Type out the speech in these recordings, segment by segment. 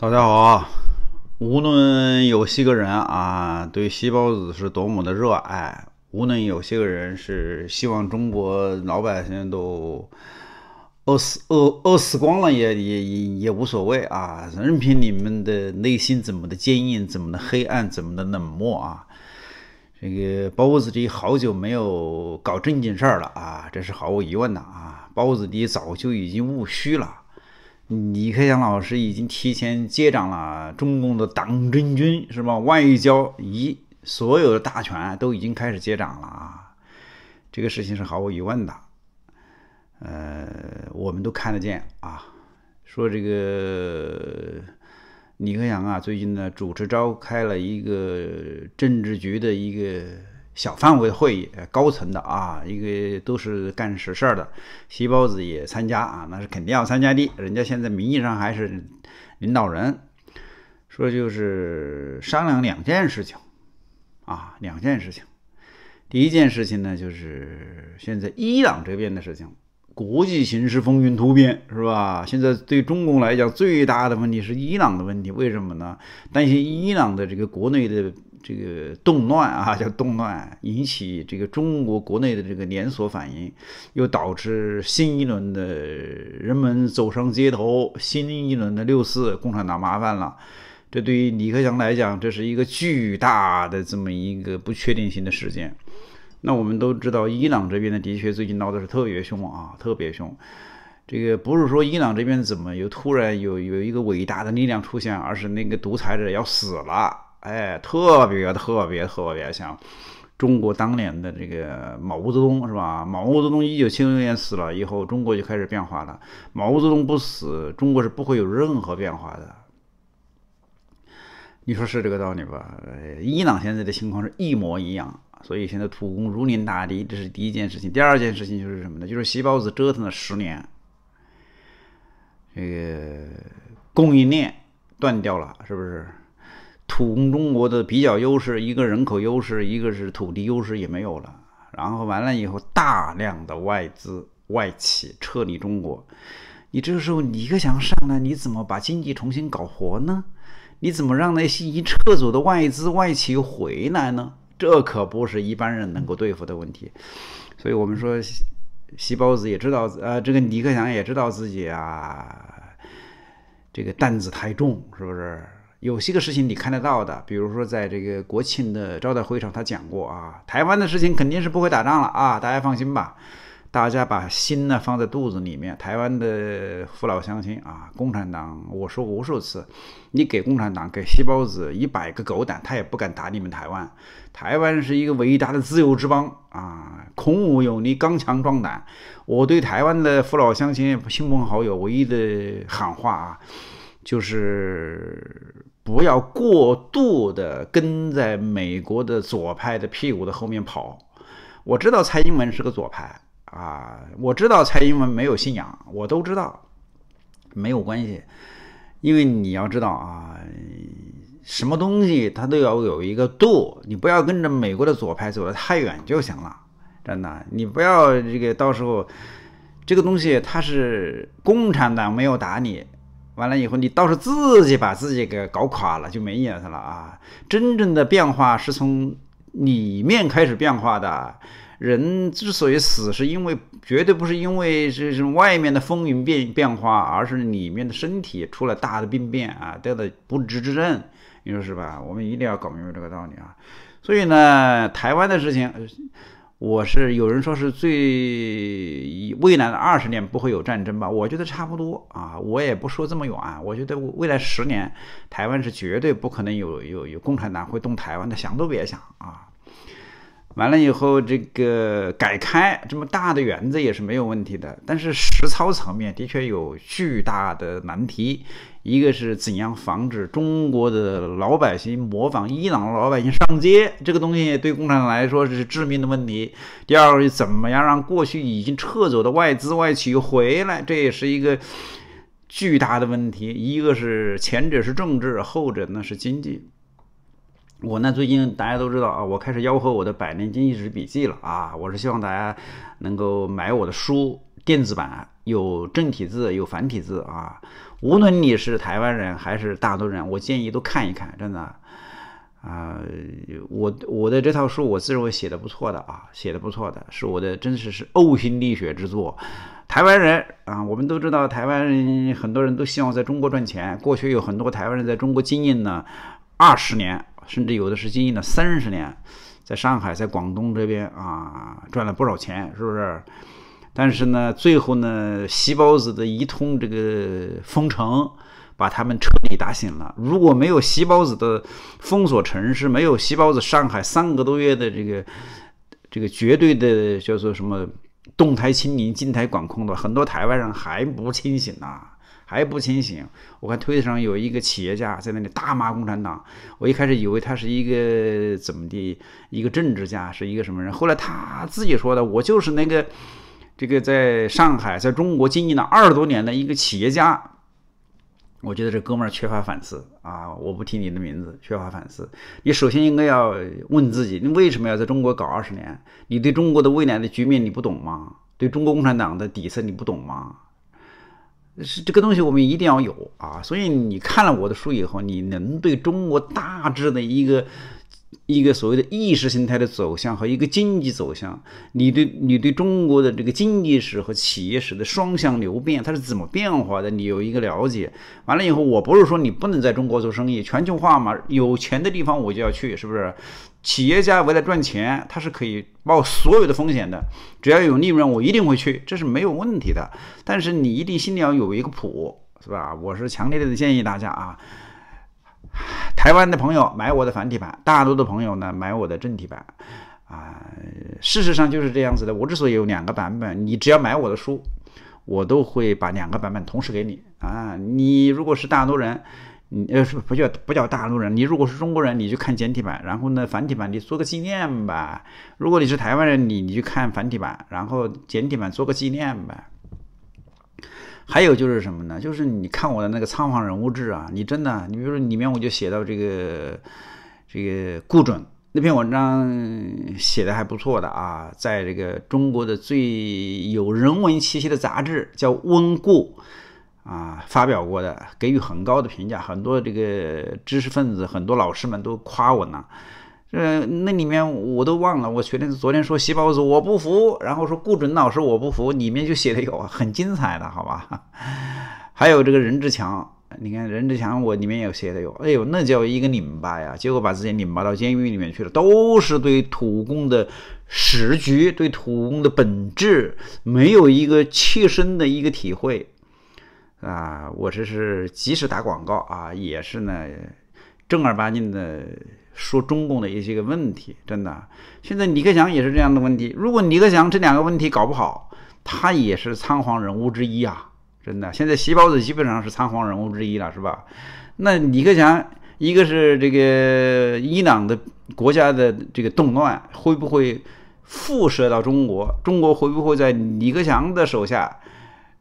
大家好啊！无论有些个人啊对西包子是多么的热爱，无论有些个人是希望中国老百姓都饿死饿饿死光了也也也也无所谓啊！任凭你们的内心怎么的坚硬，怎么的黑暗，怎么的冷漠啊！这个包子弟好久没有搞正经事儿了啊！这是毫无疑问的啊！包子弟早就已经务虚了。李克强老师已经提前接掌了中共的党政军，是吧？外交一所有的大权都已经开始接掌了啊，这个事情是毫无疑问的，呃，我们都看得见啊。说这个李克强啊，最近呢主持召开了一个政治局的一个。小范围会议，高层的啊，一个都是干实事儿的，西包子也参加啊，那是肯定要参加的。人家现在名义上还是领导人，说就是商量两件事情啊，两件事情。第一件事情呢，就是现在伊朗这边的事情，国际形势风云突变，是吧？现在对中共来讲最大的问题是伊朗的问题，为什么呢？担心伊朗的这个国内的。这个动乱啊，叫动乱，引起这个中国国内的这个连锁反应，又导致新一轮的人们走上街头，新一轮的六四，共产党麻烦了。这对于李克强来讲，这是一个巨大的这么一个不确定性的事件。那我们都知道，伊朗这边呢，的确最近闹的是特别凶啊，特别凶。这个不是说伊朗这边怎么又突然有有一个伟大的力量出现，而是那个独裁者要死了。哎，特别特别特别像中国当年的这个毛泽东，是吧？毛泽东一九七六年死了以后，中国就开始变化了。毛泽东不死，中国是不会有任何变化的。你说是这个道理吧？伊朗现在的情况是一模一样，所以现在土工如临大敌，这是第一件事情。第二件事情就是什么呢？就是西包子折腾了十年，这个供应链断掉了，是不是？土工中国的比较优势，一个人口优势，一个是土地优势也没有了。然后完了以后，大量的外资外企撤离中国，你这个时候李克强上来，你怎么把经济重新搞活呢？你怎么让那些一撤走的外资外企又回来呢？这可不是一般人能够对付的问题。所以我们说，细包子也知道，呃，这个李克强也知道自己啊，这个担子太重，是不是？有些个事情你看得到的，比如说在这个国庆的招待会上，他讲过啊，台湾的事情肯定是不会打仗了啊，大家放心吧，大家把心呢放在肚子里面，台湾的父老乡亲啊，共产党我说过无数次，你给共产党给细包子一百个狗胆，他也不敢打你们台湾。台湾是一个伟大的自由之邦啊，孔武有力，刚强壮胆。我对台湾的父老乡亲、亲朋好友唯一的喊话啊。就是不要过度的跟在美国的左派的屁股的后面跑。我知道蔡英文是个左派啊，我知道蔡英文没有信仰，我都知道，没有关系。因为你要知道啊，什么东西它都要有一个度，你不要跟着美国的左派走得太远就行了。真的，你不要这个到时候这个东西它是共产党没有打你。完了以后，你倒是自己把自己给搞垮了，就没意思了啊！真正的变化是从里面开始变化的。人之所以死，是因为绝对不是因为是是外面的风云变变化，而是里面的身体出了大的病变啊，得了不治之症。你说是吧？我们一定要搞明白这个道理啊！所以呢，台湾的事情。我是有人说是最未来的二十年不会有战争吧？我觉得差不多啊，我也不说这么远，我觉得未来十年台湾是绝对不可能有有有共产党会动台湾的，想都别想啊。完了以后，这个改开这么大的园子也是没有问题的，但是实操层面的确有巨大的难题。一个是怎样防止中国的老百姓模仿伊朗老百姓上街，这个东西对共产党来说是致命的问题；第二个是怎么样让过去已经撤走的外资外企回来，这也是一个巨大的问题。一个是前者是政治，后者呢是经济。我呢，最近大家都知道啊，我开始吆喝我的《百年经济史笔记》了啊！我是希望大家能够买我的书电子版，有正体字，有繁体字啊。无论你是台湾人还是大陆人，我建议都看一看，真的啊！我我的这套书，我自认为写的不错的啊，写的不错的，是我的真实是呕心沥血之作。台湾人啊，我们都知道，台湾人很多人都希望在中国赚钱，过去有很多台湾人在中国经营呢，二十年。甚至有的是经营了三十年，在上海、在广东这边啊，赚了不少钱，是不是？但是呢，最后呢，细胞子的一通这个封城，把他们彻底打醒了。如果没有细胞子的封锁城市，没有细胞子上海三个多月的这个这个绝对的叫做什么动态清零、静态管控的，很多台湾人还不清醒呢。还不清醒！我看推特上有一个企业家在那里大骂共产党。我一开始以为他是一个怎么的，一个政治家，是一个什么人。后来他自己说的，我就是那个这个在上海在中国经营了二十多年的一个企业家。我觉得这哥们儿缺乏反思啊！我不提你的名字，缺乏反思。你首先应该要问自己，你为什么要在中国搞二十年？你对中国的未来的局面你不懂吗？对中国共产党的底色你不懂吗？是这个东西，我们一定要有啊！所以你看了我的书以后，你能对中国大致的一个。一个所谓的意识形态的走向和一个经济走向，你对你对中国的这个经济史和企业史的双向流变，它是怎么变化的？你有一个了解。完了以后，我不是说你不能在中国做生意，全球化嘛，有钱的地方我就要去，是不是？企业家为了赚钱，他是可以冒所有的风险的，只要有利润，我一定会去，这是没有问题的。但是你一定心里要有一个谱，是吧？我是强烈的建议大家啊。台湾的朋友买我的繁体版，大陆的朋友呢买我的正体版，啊，事实上就是这样子的。我之所以有两个版本，你只要买我的书，我都会把两个版本同时给你。啊，你如果是大陆人，呃，不叫不叫大陆人，你如果是中国人，你就看简体版，然后呢繁体版你做个纪念吧。如果你是台湾人，你你去看繁体版，然后简体版做个纪念吧。还有就是什么呢？就是你看我的那个《仓皇人物志》啊，你真的，你比如说里面我就写到这个这个顾准那篇文章写的还不错的啊，在这个中国的最有人文气息的杂志叫《温故》啊发表过的，给予很高的评价，很多这个知识分子，很多老师们都夸我呢。呃，那里面我都忘了。我昨天昨天说细胞组我不服，然后说顾准老师我不服，里面就写的有很精彩的，好吧？还有这个任志强，你看任志强，我里面有写的有，哎呦，那叫一个拧巴呀，结果把自己拧巴到监狱里面去了。都是对土共的时局、对土共的本质没有一个切身的一个体会啊！我这是即使打广告啊，也是呢正儿八经的。说中共的一些个问题，真的，现在李克强也是这样的问题。如果李克强这两个问题搞不好，他也是仓皇人物之一啊！真的，现在习包子基本上是仓皇人物之一了，是吧？那李克强，一个是这个伊朗的国家的这个动乱，会不会辐射到中国？中国会不会在李克强的手下，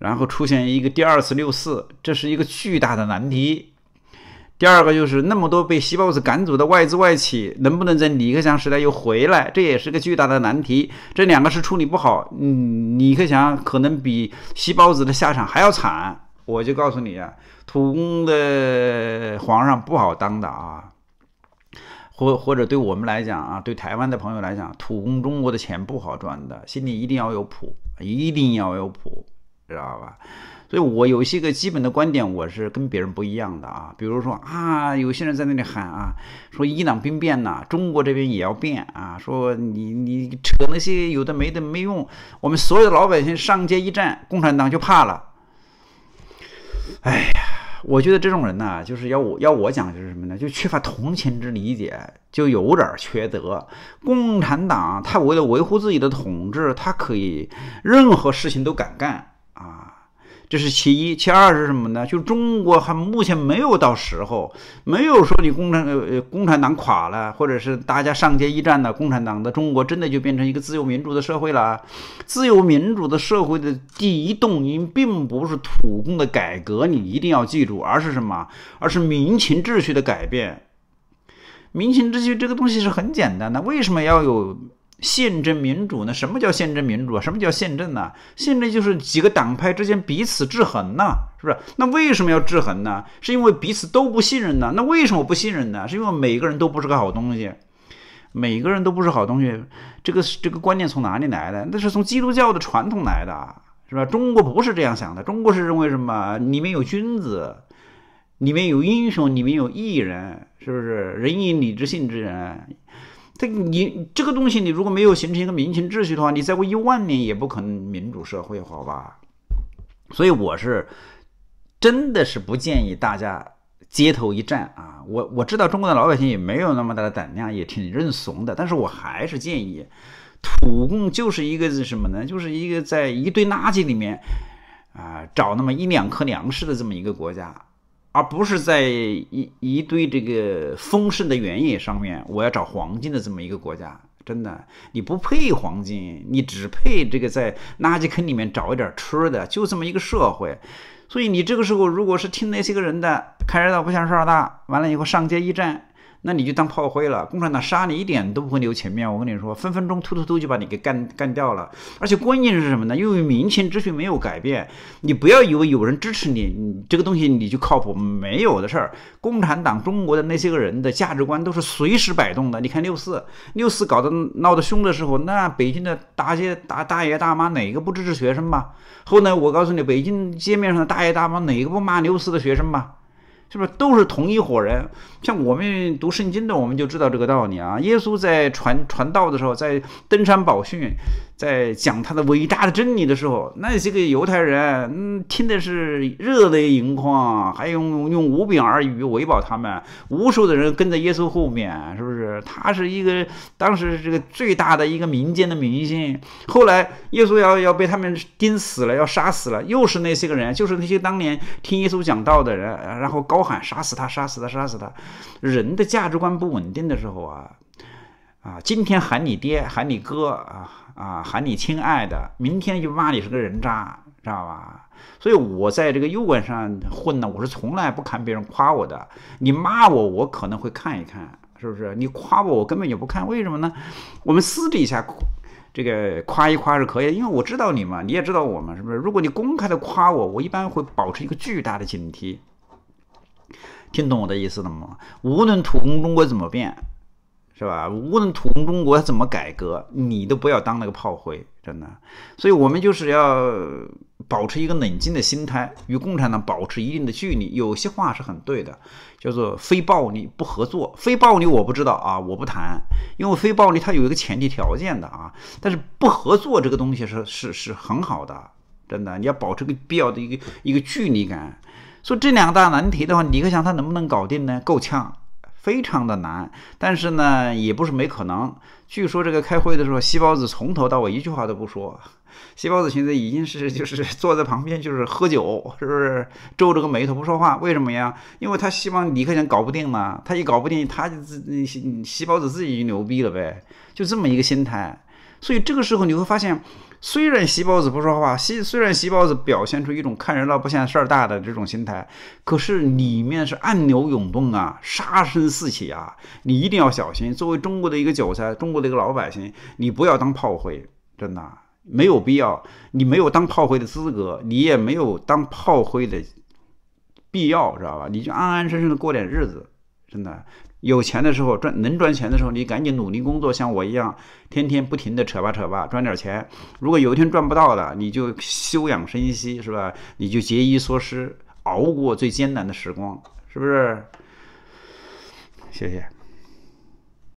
然后出现一个第二次六四？这是一个巨大的难题。第二个就是那么多被西包子赶走的外资外企，能不能在李克强时代又回来？这也是个巨大的难题。这两个是处理不好，嗯，李克强可能比西包子的下场还要惨。我就告诉你啊，土公的皇上不好当的啊，或或者对我们来讲啊，对台湾的朋友来讲，土工中国的钱不好赚的，心里一定要有谱，一定要有谱。知道吧？所以我有些个基本的观点，我是跟别人不一样的啊。比如说啊，有些人在那里喊啊，说伊朗兵变呐，中国这边也要变啊，说你你扯那些有的没的没用，我们所有的老百姓上街一战，共产党就怕了。哎呀，我觉得这种人呢，就是要我要我讲就是什么呢？就缺乏同情之理解，就有点缺德。共产党他为了维护自己的统治，他可以任何事情都敢干。啊，这是其一，其二是什么呢？就中国还目前没有到时候，没有说你共产呃共产党垮了，或者是大家上街一战了，共产党的中国真的就变成一个自由民主的社会了。自由民主的社会的第一动因，并不是土共的改革，你一定要记住，而是什么？而是民情秩序的改变。民情秩序这个东西是很简单的，为什么要有？宪政民主呢？什么叫宪政民主啊？什么叫宪政呢？宪政就是几个党派之间彼此制衡呢，是不是？那为什么要制衡呢？是因为彼此都不信任呢。那为什么不信任呢？是因为每个人都不是个好东西，每个人都不是好东西。这个这个观念从哪里来的？那是从基督教的传统来的，是吧？中国不是这样想的，中国是认为什么？里面有君子，里面有英雄，里面有艺人，是不是？仁义礼智信之人。这你这个东西，你如果没有形成一个民情秩序的话，你再过一万年也不可能民主社会，好吧？所以我是真的是不建议大家街头一战啊！我我知道中国的老百姓也没有那么大的胆量，也挺认怂的，但是我还是建议，土共就是一个是什么呢？就是一个在一堆垃圾里面啊找那么一两颗粮食的这么一个国家。而不是在一一堆这个丰盛的原野上面，我要找黄金的这么一个国家，真的你不配黄金，你只配这个在垃圾坑里面找一点吃的，就这么一个社会。所以你这个时候如果是听那些个人的，开热到不嫌事儿大，完了以后上街一站。那你就当炮灰了，共产党杀你一点都不会留情面。我跟你说，分分钟突突突就把你给干干掉了。而且关键是什么呢？因为民情秩序没有改变，你不要以为有人支持你，你这个东西你就靠谱，没有的事儿。共产党中国的那些个人的价值观都是随时摆动的。你看六四，六四搞得闹得凶的时候，那北京的大街大大爷大妈哪个不支持学生吧？后来我告诉你，北京街面上的大爷大妈哪个不骂六四的学生吧？是不是都是同一伙人？像我们读圣经的，我们就知道这个道理啊。耶稣在传传道的时候，在登山宝训。在讲他的伟大的真理的时候，那些个犹太人，嗯，听的是热泪盈眶，还用用无饼而语维保他们。无数的人跟在耶稣后面，是不是？他是一个当时这个最大的一个民间的明星。后来耶稣要要被他们盯死了，要杀死了，又是那些个人，就是那些当年听耶稣讲道的人，然后高喊杀死他，杀死他，杀死他。人的价值观不稳定的时候啊，啊，今天喊你爹，喊你哥啊。啊，喊你亲爱的，明天就骂你是个人渣，知道吧？所以我在这个右冠上混呢，我是从来不看别人夸我的。你骂我，我可能会看一看，是不是？你夸我，我根本就不看，为什么呢？我们私底下这个夸一夸是可以，因为我知道你嘛，你也知道我嘛，是不是？如果你公开的夸我，我一般会保持一个巨大的警惕。听懂我的意思了吗？无论土公中国怎么变。是吧？无论土中中国怎么改革，你都不要当那个炮灰，真的。所以，我们就是要保持一个冷静的心态，与共产党保持一定的距离。有些话是很对的，叫做“非暴力不合作”。非暴力我不知道啊，我不谈，因为非暴力它有一个前提条件的啊。但是不合作这个东西是是是很好的，真的。你要保持个必要的一个一个距离感。所以这两大难题的话，李克强他能不能搞定呢？够呛。非常的难，但是呢，也不是没可能。据说这个开会的时候，西包子从头到尾一句话都不说。西包子现在已经是 就是坐在旁边就是喝酒，是不是皱着个眉头不说话？为什么呀？因为他希望李克强搞不定嘛。他一搞不定，他自西西包子自己就牛逼了呗，就这么一个心态。所以这个时候你会发现。虽然席包子不说话，细虽然席包子表现出一种看热闹不嫌事儿大的这种心态，可是里面是暗流涌动啊，杀声四起啊，你一定要小心。作为中国的一个韭菜，中国的一个老百姓，你不要当炮灰，真的没有必要。你没有当炮灰的资格，你也没有当炮灰的必要，知道吧？你就安安生生的过点日子，真的。有钱的时候赚能赚钱的时候，你赶紧努力工作，像我一样，天天不停的扯吧扯吧，赚点钱。如果有一天赚不到了，你就休养生息，是吧？你就节衣缩食，熬过最艰难的时光，是不是？谢谢。